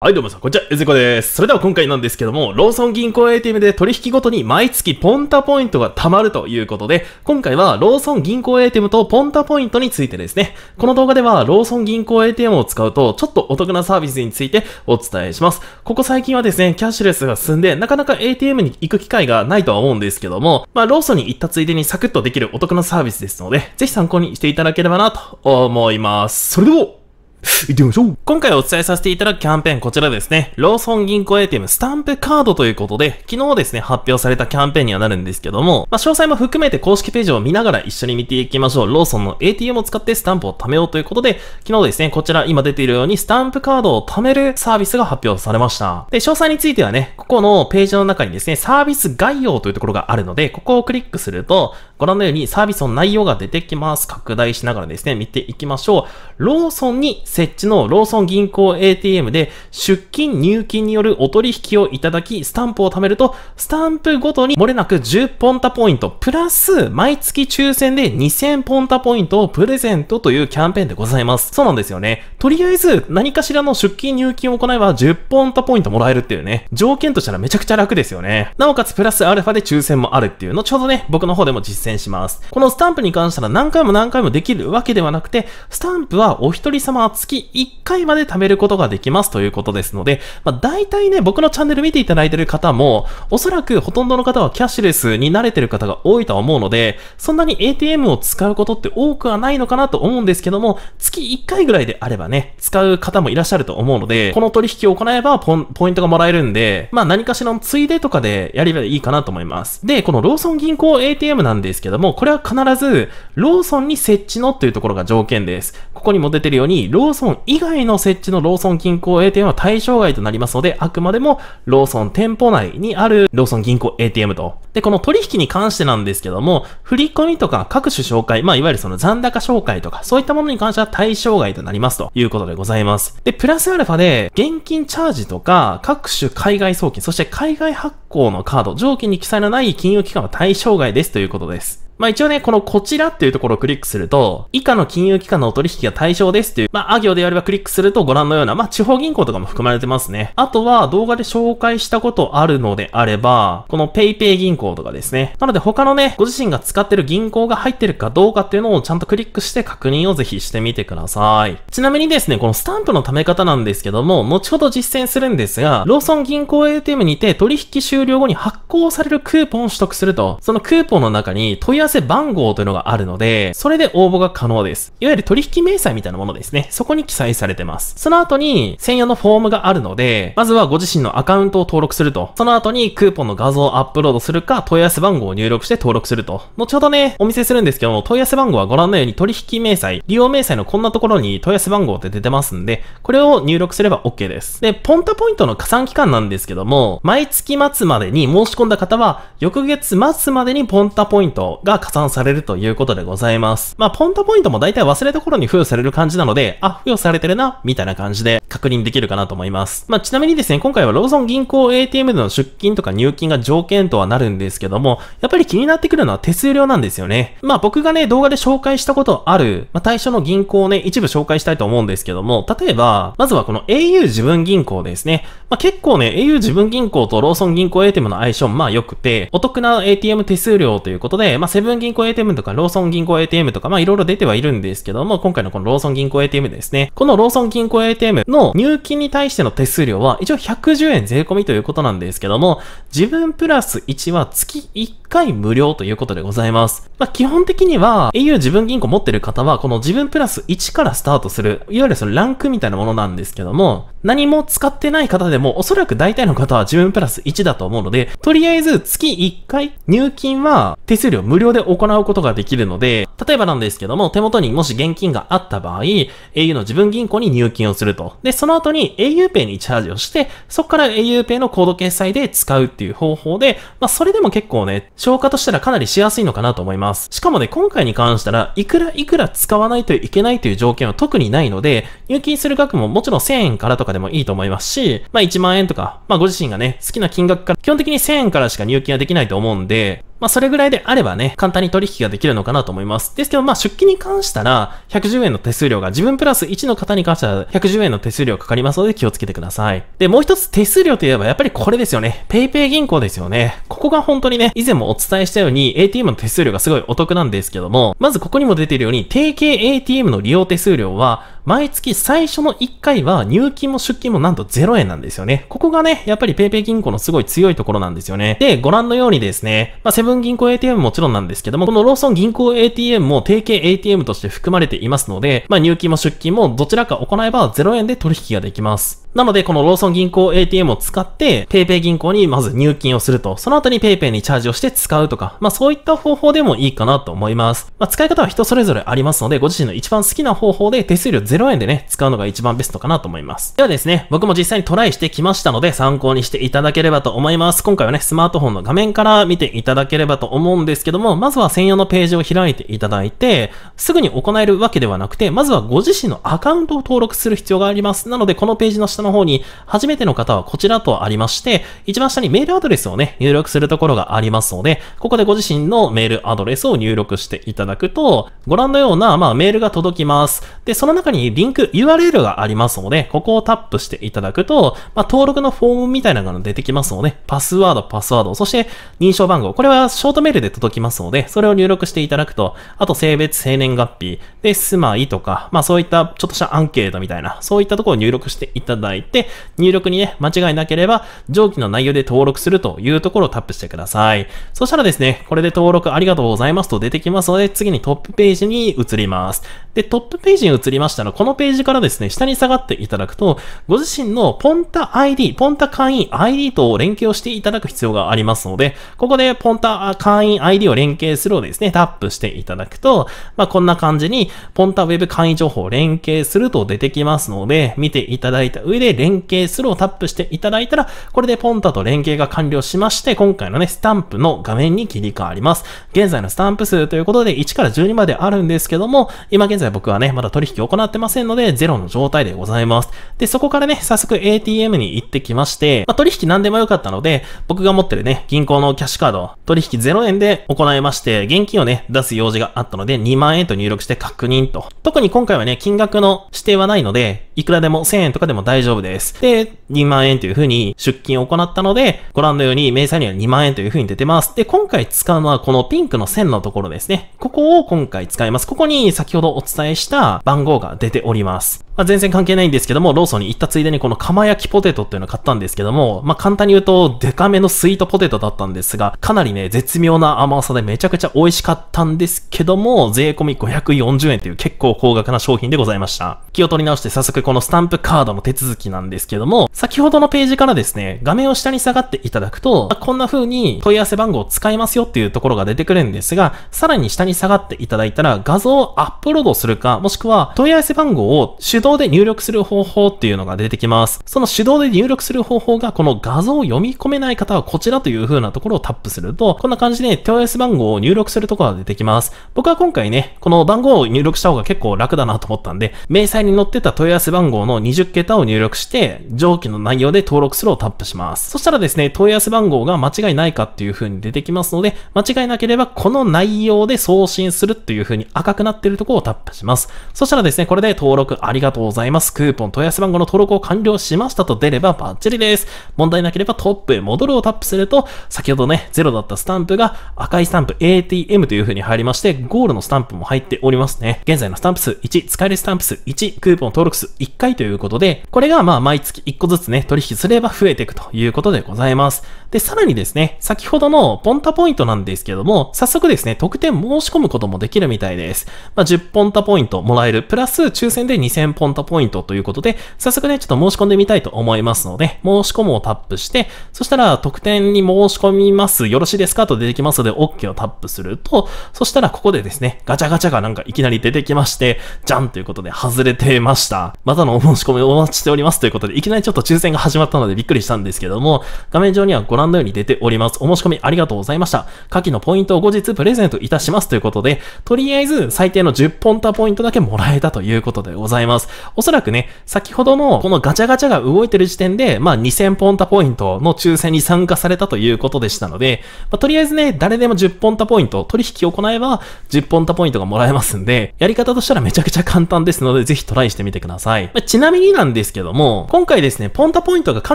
はい、どうもさん、こんにちは、ゆずこです。それでは今回なんですけども、ローソン銀行 ATM で取引ごとに毎月ポンタポイントが貯まるということで、今回はローソン銀行 ATM とポンタポイントについてですね、この動画ではローソン銀行 ATM を使うとちょっとお得なサービスについてお伝えします。ここ最近はですね、キャッシュレスが進んで、なかなか ATM に行く機会がないとは思うんですけども、まあ、ローソンに行ったついでにサクッとできるお得なサービスですので、ぜひ参考にしていただければなと思います。それでは行ってみましょう今回お伝えさせていただくキャンペーンこちらですね。ローソン銀行 ATM スタンプカードということで、昨日ですね、発表されたキャンペーンにはなるんですけども、まあ、詳細も含めて公式ページを見ながら一緒に見ていきましょう。ローソンの ATM を使ってスタンプを貯めようということで、昨日ですね、こちら今出ているようにスタンプカードを貯めるサービスが発表されました。で、詳細についてはね、ここのページの中にですね、サービス概要というところがあるので、ここをクリックすると、ご覧のようにサービスの内容が出てきます。拡大しながらですね、見ていきましょう。ローソンに設置のローソン銀行 ATM で出金入金によるお取引をいただき、スタンプを貯めると、スタンプごとに漏れなく10ポンタポイント、プラス毎月抽選で2000ポンタポイントをプレゼントというキャンペーンでございます。そうなんですよね。とりあえず何かしらの出金入金を行えば10ポンタポイントもらえるっていうね、条件としたらめちゃくちゃ楽ですよね。なおかつプラスアルファで抽選もあるっていうの、ちょうどね、僕の方でも実践します。このスタンプに関しては何回も何回もできるわけではなくて、スタンプはお一人様月1回まで貯めることができますということですので、まあ、大体ね、僕のチャンネル見ていただいてる方も、おそらくほとんどの方はキャッシュレスに慣れてる方が多いとは思うので、そんなに ATM を使うことって多くはないのかなと思うんですけども、月1回ぐらいであればね、使う方もいらっしゃると思うので、この取引を行えばポイントがもらえるんで、まあ何かしらのついでとかでやればいいかなと思います。で、このローソン銀行 ATM なんですですけども、これは必ず、ローソンに設置のというところが条件です。ここにも出てるように、ローソン以外の設置のローソン銀行 ATM は対象外となりますので、あくまでもローソン店舗内にあるローソン銀行 ATM と。で、この取引に関してなんですけども、振り込みとか各種紹介、まあ、いわゆるその残高紹介とか、そういったものに関しては対象外となりますということでございます。で、プラスアルファで、現金チャージとか、各種海外送金、そして海外発行のカード、条件に記載のない金融機関は対象外ですということです。まあ一応ね、このこちらっていうところをクリックすると、以下の金融機関のお取引が対象ですっていう、まあ、あ行でやればクリックするとご覧のような、まあ、地方銀行とかも含まれてますね。あとは動画で紹介したことあるのであれば、この PayPay 銀行とかですね。なので他のね、ご自身が使ってる銀行が入ってるかどうかっていうのをちゃんとクリックして確認をぜひしてみてください。ちなみにですね、このスタンプの貯め方なんですけども、後ほど実践するんですが、ローソン銀行 ATM にて取引終了後に発行されるクーポンを取得すると、そのクーポンの中に問い合わせ合せ番号というのがあるので、それで応募が可能です。いわゆる取引明細みたいなものですね。そこに記載されてます。その後に専用のフォームがあるので、まずはご自身のアカウントを登録すると。その後にクーポンの画像をアップロードするか、問い合わせ番号を入力して登録すると。後ほどね、お見せするんですけども、問い合わせ番号はご覧のように取引明細、利用明細のこんなところに問い合わせ番号って出てますんで、これを入力すれば OK です。で、ポンタポイントの加算期間なんですけども、毎月末までに申し込んだ方は、翌月末までにポンタポイントが加算されるということでございます。まあ、ポンタポイントも大体忘れた頃に付与される感じなので、あ、付与されてるな、みたいな感じで確認できるかなと思います。まあ、ちなみにですね、今回はローソン銀行 ATM での出金とか入金が条件とはなるんですけども、やっぱり気になってくるのは手数料なんですよね。まあ、僕がね、動画で紹介したことある、まあ、対象の銀行をね、一部紹介したいと思うんですけども、例えば、まずはこの au 自分銀行ですね。まあ、結構ね、au 自分銀行とローソン銀行 ATM の相性、まあ良くて、お得な ATM 手数料ということで、まあ、セブン分銀行 ATM とかローソン銀行 ATM とか、まあいろいろ出てはいるんですけども、今回のこのローソン銀行 ATM ですね。このローソン銀行 ATM の入金に対しての手数料は一応110円税込みということなんですけども、自分プラス1は月1回無料ということでございます。まあ基本的には au 自分銀行持ってる方は、この自分プラス1からスタートする、いわゆるそのランクみたいなものなんですけども、何も使ってない方でも、おそらく大体の方は自分プラス1だと思うので、とりあえず月1回入金は手数料無料で行うことができるので、例えばなんですけども、手元にもし現金があった場合、au の自分銀行に入金をすると。で、その後に auPay にチャージをして、そこから auPay のコード決済で使うっていう方法で、まあ、それでも結構ね、消化としたらかなりしやすいのかなと思います。しかもね、今回に関したら、いくらいくら使わないといけないという条件は特にないので、入金する額ももちろん1000円からとかででもいいと思いますし、まあ1万円とか、まあご自身がね、好きな金額から、基本的に1000円からしか入金はできないと思うんで、まあそれぐらいであればね、簡単に取引ができるのかなと思います。ですけどまあ出金に関したら、110円の手数料が自分プラス1の方に関しては110円の手数料かかりますので気をつけてください。で、もう一つ手数料といえばやっぱりこれですよね。PayPay 銀行ですよね。ここが本当にね、以前もお伝えしたように ATM の手数料がすごいお得なんですけども、まずここにも出ているように、定型 ATM の利用手数料は、毎月最初の1回は入金も出金もなんと0円なんですよね。ここがね、やっぱり PayPay 銀行のすごい強いところなんですよね。で、ご覧のようにですね、まあ、セブン銀行 ATM もちろんなんですけども、このローソン銀行 ATM も提携 ATM として含まれていますので、まあ、入金も出金もどちらか行えば0円で取引ができます。なので、このローソン銀行 ATM を使って、PayPay 銀行にまず入金をすると、その後に PayPay にチャージをして使うとか、まあそういった方法でもいいかなと思います。まあ使い方は人それぞれありますので、ご自身の一番好きな方法で手数料0円でね、使うのが一番ベストかなと思います。ではですね、僕も実際にトライしてきましたので、参考にしていただければと思います。今回はね、スマートフォンの画面から見ていただければと思うんですけども、まずは専用のページを開いていただいて、すぐに行えるわけではなくて、まずはご自身のアカウントを登録する必要があります。なので、このページの下のの方に、初めての方はこちらとありまして、一番下にメールアドレスをね、入力するところがありますので、ここでご自身のメールアドレスを入力していただくと、ご覧のような、まあ、メールが届きます。で、その中にリンク、URL がありますので、ここをタップしていただくと、まあ、登録のフォームみたいなのが出てきますので、パスワード、パスワード、そして認証番号、これはショートメールで届きますので、それを入力していただくと、あと性別、生年月日、で、住まいとか、まあそういったちょっとしたアンケートみたいな、そういったところを入力していただだいて、入力にね、間違いなければ、上記の内容で登録するというところをタップしてください。そしたらですね、これで登録ありがとうございますと出てきますので、次にトップページに移ります。で、トップページに移りましたら、このページからですね、下に下がっていただくと、ご自身のポンタ ID、ポンタ会員 ID と連携をしていただく必要がありますので、ここでポンタ会員 ID を連携するをですね、タップしていただくと、まあ、こんな感じに、ポンタウェブ会員情報を連携すると出てきますので、見ていただいた上上で連携するをタップしていただいたら、これでポンタと連携が完了しまして、今回のね、スタンプの画面に切り替わります。現在のスタンプ数ということで、1から12まであるんですけども、今現在僕はね、まだ取引を行ってませんので、0の状態でございます。で、そこからね、早速 ATM に行ってきまして、まあ、取引何でもよかったので、僕が持ってるね、銀行のキャッシュカード、取引0円で行いまして、現金をね、出す用事があったので、2万円と入力して確認と。特に今回はね、金額の指定はないので、いくらでも1000円とかでも大丈夫丈夫です。で、2万円というふうに出金を行ったので、ご覧のように明細には2万円というふうに出てます。で、今回使うのはこのピンクの線のところですね。ここを今回使います。ここに先ほどお伝えした番号が出ております。まあ、全然関係ないんですけども、ローソンに行ったついでにこの釜焼きポテトっていうのを買ったんですけども、まあ、簡単に言うと、デカめのスイートポテトだったんですが、かなりね、絶妙な甘さでめちゃくちゃ美味しかったんですけども、税込み540円という結構高額な商品でございました。気を取り直して早速このスタンプカードの手続きなんですけども、先ほどのページからですね、画面を下に下がっていただくと、こんな風に問い合わせ番号を使いますよっていうところが出てくるんですが、さらに下に下がっていただいたら、画像をアップロードするか、もしくは問い合わせ番号を手動動で入力する方法っていうのが出てきます。その手動で入力する方法が、この画像を読み込めない方はこちらという風なところをタップすると、こんな感じで TOS 番号を入力するところが出てきます。僕は今回ね、この番号を入力した方が結構楽だなと思ったんで、明細に載ってた問い合わせ番号の20桁を入力して、上記の内容で登録するをタップします。そしたらですね、問い合わせ番号が間違いないかっていう風に出てきますので、間違いなければこの内容で送信するっていう風に赤くなってるところをタップします。そしたらですね、これで登録ありがとうとうございます。クーポン問い合わせ番号の登録を完了しましたと出ればバッチリです。問題なければトップへ戻るをタップすると、先ほどね、0だったスタンプが赤いスタンプ ATM という風に入りまして、ゴールのスタンプも入っておりますね。現在のスタンプ数1、使えるスタンプ数1、クーポン登録数1回ということで、これがまあ毎月1個ずつね、取引すれば増えていくということでございます。で、さらにですね、先ほどのポンタポイントなんですけども、早速ですね、特典申し込むこともできるみたいです。まあ、10ポンタポイントもらえる、プラス抽選で2000ポンタポイントということで、早速ね、ちょっと申し込んでみたいと思いますので、申し込むをタップして、そしたら特典に申し込みます、よろしいですかと出てきますので、OK をタップすると、そしたらここでですね、ガチャガチャがなんかいきなり出てきまして、じゃんということで外れてました。またのお申し込みをお待ちしておりますということで、いきなりちょっと抽選が始まったのでびっくりしたんですけども、画面上にはご覧のように出ております。お申し込みありがとうございました。下記のポイントを後日プレゼントいたしますということで、とりあえず最低の10ポンタポイントだけもらえたということでございます。。おそらくね、先ほどのこのガチャガチャが動いてる時点で、まあ2000ポンタポイントの抽選に参加されたということでしたので、まあ、とりあえずね、誰でも10ポンタポイント、取引を行えば10ポンタポイントがもらえますんで、やり方としたらめちゃくちゃ簡単ですので、ぜひトライしてみてください。まあ、ちなみになんですけども、今回ですね、ポンタポイントがか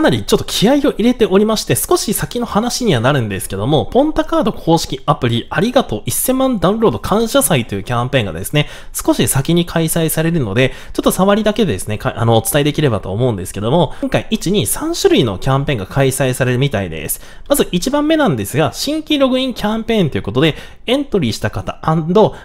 なりちょっと気合を入れておりまして、少し先の話にはなるんですけども、ポンタカード公式アプリありがとう1000万ダウンロード感謝祭というキャンペーンがですね、少し先に開催されるので、ちょっと触りだけでですね、あの、お伝えできればと思うんですけども、今回1、2、3種類のキャンペーンが開催されるみたいです。まず1番目なんですが、新規ログインキャンペーンということで、エントリーした方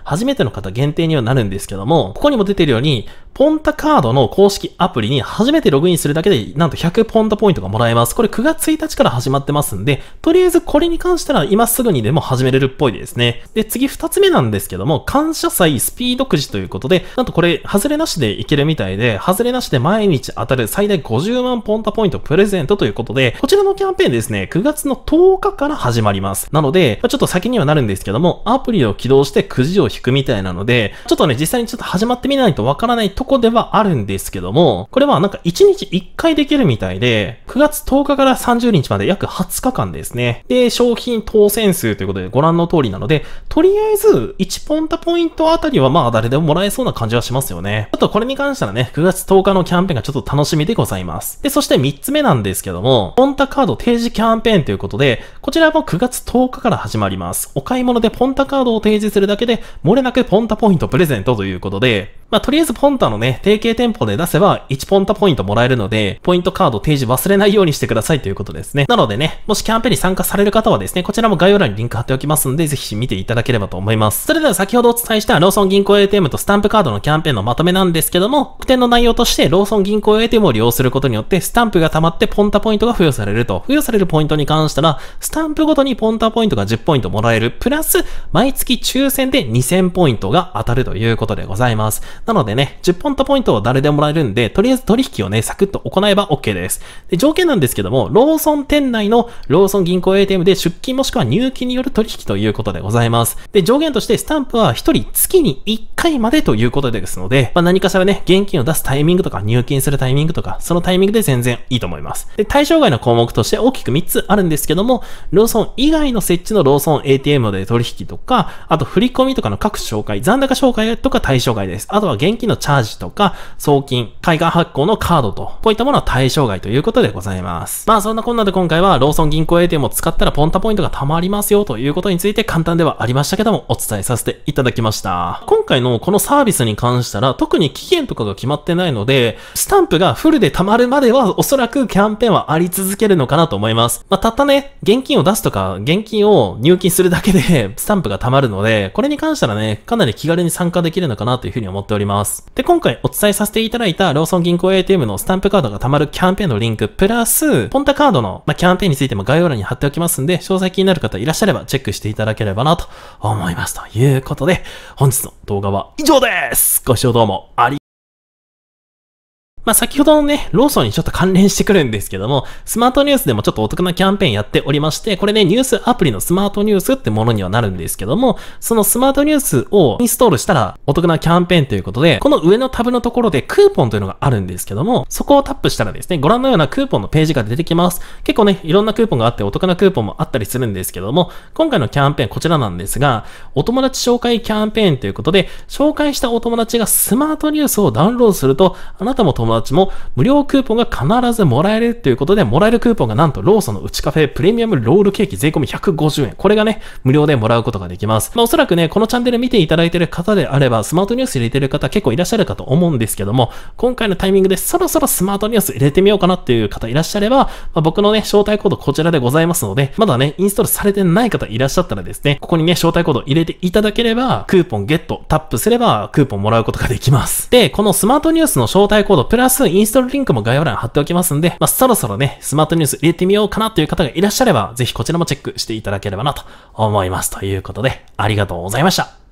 初めての方限定にはなるんですけども、ここにも出てるように、ポンタカードの公式アプリに初めてログインするだけで、なんと100ポンタポイントがもらえます。これ9月1日から始まってますんで、とりあえずこれに関しては今すぐにでも始めれるっぽいですね。で、次2つ目なんですけども、感謝祭スピードくじということで、なんとこれ、外れなしでいけるみたいで、外れなしで毎日当たる最大50万ポンタポイントプレゼントということで、こちらのキャンペーンですね、9月の10日から始まります。なので、ちょっと先にはなるんですけども、アプリを起動してくじを引くみたいなので、ちょっとね、実際にちょっと始まってみないとわからないとこではあるんですけども、これはなんか1日1回できるみたいで、9月10日から30日まで約20日間ですね。で、商品当選数ということでご覧の通りなので、とりあえず1ポンタポイントあたりはまあ誰でももらえそうな感じはしますよね。あとこれに関してしたらね、9月10日のキャンペーンがちょっと楽しみでございます。で、そして3つ目なんですけども、ポンタカード提示キャンペーンということで、こちらも9月10日から始まります。お買い物でポンタカードを提示するだけで、漏れなくポンタポイントプレゼントということで、まあ、とりあえずポンタのね、提携店舗で出せば1ポンタポイントもらえるので、ポイントカード提示忘れないようにしてくださいということですね。なのでね、もしキャンペーンに参加される方はですね、こちらも概要欄にリンク貼っておきますので、ぜひ見ていただければと思います。それでは先ほどお伝えしたローソン銀行 ATM とスタンプカードのキャンペーンのまとめなんですけども、特典の内容としてローソン銀行 ATM を利用することによって、スタンプが溜まってポンタポイントが付与されると。付与されるポイントに関したら、スタンプごとにポンタポイントが10ポイントもらえる。プラス、毎月抽選で2000ポイントが当たるということでございます。なのでね、10ポントポイントを誰でもらえるんで、とりあえず取引をね、サクッと行えば OK です。で、条件なんですけども、ローソン店内のローソン銀行 ATM で出金もしくは入金による取引ということでございます。で、上限としてスタンプは1人月に1回までということですので、まあ、何かしらね、現金を出すタイミングとか、入金するタイミングとか、そのタイミングで全然いいと思います。で、対象外の項目として大きく3つあるんですけども、ローソン以外の設置のローソン ATM で取引とか、あと振込とかの各紹介、残高紹介とか対象外です。あとは現金のチャージとか、送金、海外発行のカードと、こういったものは対象外ということでございます。まあそんなこんなで今回はローソン銀行 ATM を使ったらポンタポイントが貯まりますよということについて簡単ではありましたけどもお伝えさせていただきました。今回のこのサービスに関したら特に期限とかが決まってないので、スタンプがフルで貯まるまではおそらくキャンペーンはあり続けるのかなと思います。まあ、たったね、現金を出すとか、現金を入金するだけでスタンプが貯まるので、これに関したらね、かなり気軽に参加できるのかなというふうに思っております。おります。で、今回お伝えさせていただいたローソン銀行 ATM のスタンプカードが貯まるキャンペーンのリンク、プラス、ポンタカードの、まあ、キャンペーンについても概要欄に貼っておきますんで、詳細気になる方いらっしゃればチェックしていただければなと思います。ということで、本日の動画は以上ですご視聴どうもありまあ、先ほどのね、ローソンにちょっと関連してくるんですけども、スマートニュースでもちょっとお得なキャンペーンやっておりまして、これね、ニュースアプリのスマートニュースってものにはなるんですけども、そのスマートニュースをインストールしたらお得なキャンペーンということで、この上のタブのところでクーポンというのがあるんですけども、そこをタップしたらですね、ご覧のようなクーポンのページが出てきます。結構ね、いろんなクーポンがあってお得なクーポンもあったりするんですけども、今回のキャンペーンこちらなんですが、お友達紹介キャンペーンということで、紹介したお友達がスマートニュースをダウンロードすると、あなたも友達うちも無料クーポンが必ずもらえるということで、もらえるクーポンがなんとローソンのうちカフェプレミアムロールケーキ税込150円。これがね、無料でもらうことができます。まあおそらくね、このチャンネル見ていただいてる方であれば、スマートニュース入れてる方結構いらっしゃるかと思うんですけども、今回のタイミングでそろそろスマートニュース入れてみようかなっていう方いらっしゃれば、まあ、僕のね、招待コードこちらでございますので、まだね、インストールされてない方いらっしゃったらですね、ここにね、招待コード入れていただければ、クーポンゲットタップすれば、クーポンもらうことができます。で、このスマートニュースの招待コードプラす、スインストールリンクも概要欄貼っておきますんで、まあ、そろそろね、スマートニュース入れてみようかなという方がいらっしゃれば、ぜひこちらもチェックしていただければなと思います。ということで、ありがとうございました。